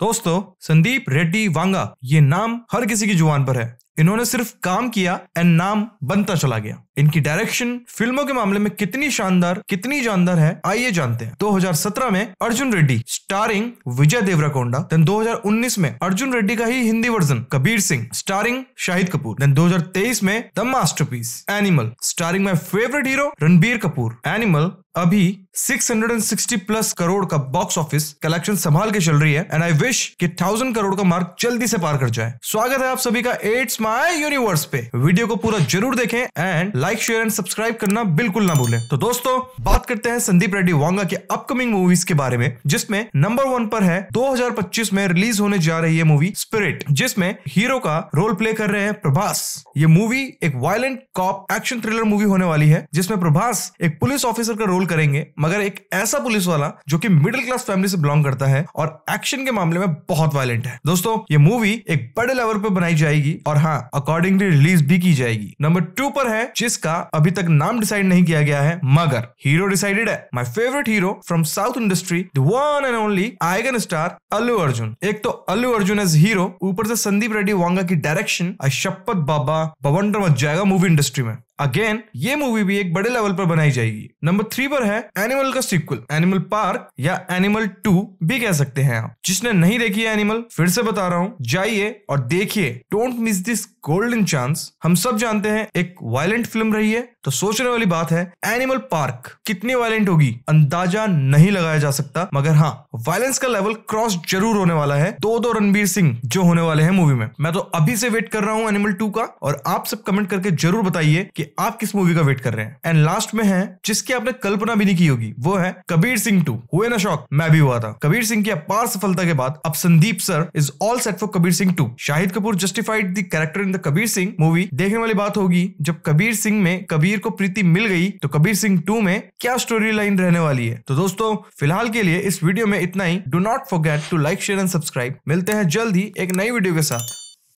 दोस्तों संदीप रेड्डी वांगा ये नाम हर किसी की जुबान पर है इन्होंने सिर्फ काम किया एंड नाम बनता चला गया इनकी डायरेक्शन फिल्मों के मामले में कितनी शानदार कितनी जानदार है आइए जानते हैं 2017 में अर्जुन रेड्डी स्टारिंग विजय देवराकोंडा देन 2019 में अर्जुन रेड्डी का ही Hindi version Kabir Singh starring Shahid Kapoor then 2023 में the masterpiece Animal starring my favourite hero Ranbir Kapoor Animal अभी 660 प्लस करोड़ का बॉक्स ऑफिस कलेक्शन संभाल के चल रही है एंड आई विश कि थाउजेंड करोड़ का मार्क जल्दी से पार कर जाए स्वागत है आप सभी का एड्स माय यूनिवर्स पे वीडियो को पूरा जरूर देखें and like share and subscribe करना बिल्कुल ना भूलें तो दोस्तों बात करते हैं संदीप रेड्डी वांगा के अपकमिंग मूवीज के बारे में जिसमें नंबर वन पर है 2025 में रिलीज होने जा रही है मूवी स्पिरिट जिसमें हीरो का रोल प्ले कर रहे हैं प्रभास ये मूवी एक violent cop action thriller movie होने वाली है जिसमें प्रभास एक पुलिस ऑफिसर का रोल करेंगे मगर एक ऐसा पुलिस वाला जो की मिडिल क्लास फैमिली से बिलोंग करता है और एक्शन के मामले में बहुत वायलेंट है दोस्तों ये मूवी एक बड़े लेवल पर बनाई जाएगी और हाँ अकॉर्डिंगली रिलीज भी की जाएगी नंबर टू पर है जिसका अभी तक नाम डिसाइड नहीं किया गया है मगर हीरो डिसाइडेड है my favourite hero from south industry the one and only icon star Allu Arjun एक तो अल्लू अर्जुन एज हीरो ऊपर से संदीप रेड्डी वांगा की डायरेक्शन अशपत बाबा बवंडर मच जाएगा मूवी इंडस्ट्री में अगेन ये मूवी भी एक बड़े लेवल पर बनाई जाएगी नंबर थ्री पर है एनिमल का सीक्वल एनिमल पार्क या एनिमल टू भी कह सकते हैं आप जिसने नहीं देखी है एनिमल फिर से बता रहा हूँ जाइए और देखिए don't miss this golden chance हम सब जानते हैं एक वायलेंट फिल्म रही है तो सोचने वाली बात है एनिमल पार्क कितनी वायलेंट होगी अंदाजा नहीं लगाया जा सकता मगर हाँ वायलेंस का लेवल क्रॉस जरूर होने वाला है दो दो रणबीर सिंह जो होने वाले हैं मूवी में मैं तो अभी से वेट कर रहा हूँ एनिमल टू का और आप सब कमेंट करके जरूर बताइए कि कि आप किस मूवी का वेट कर रहे हैं एंड लास्ट में है जिसकी आपने कल्पना भी नहीं की होगी वो है कबीर सिंह टू हुए ना शौक मैं भी हुआ था कबीर सिंह की अपार सफलता के बाद अब Sandeep sir is all set for Kabir Singh two Shahid Kapoor justified the character in the Kabir Singh movie देखने वाली बात होगी जब कबीर सिंह में कबीर को प्रीति मिल गई तो कबीर सिंह टू में क्या स्टोरी लाइन रहने वाली है तो दोस्तों फिलहाल के लिए इस वीडियो में इतना ही do not forget to like share and subscribe मिलते हैं जल्द ही एक नई वीडियो के साथ